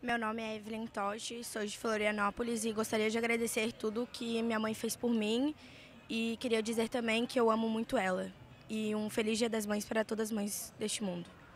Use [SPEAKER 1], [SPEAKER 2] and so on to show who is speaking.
[SPEAKER 1] Meu nome é Evelyn Toche, sou de Florianópolis e gostaria de agradecer tudo que minha mãe fez por mim e queria dizer também que eu amo muito ela. E um feliz Dia das Mães para todas as mães deste mundo.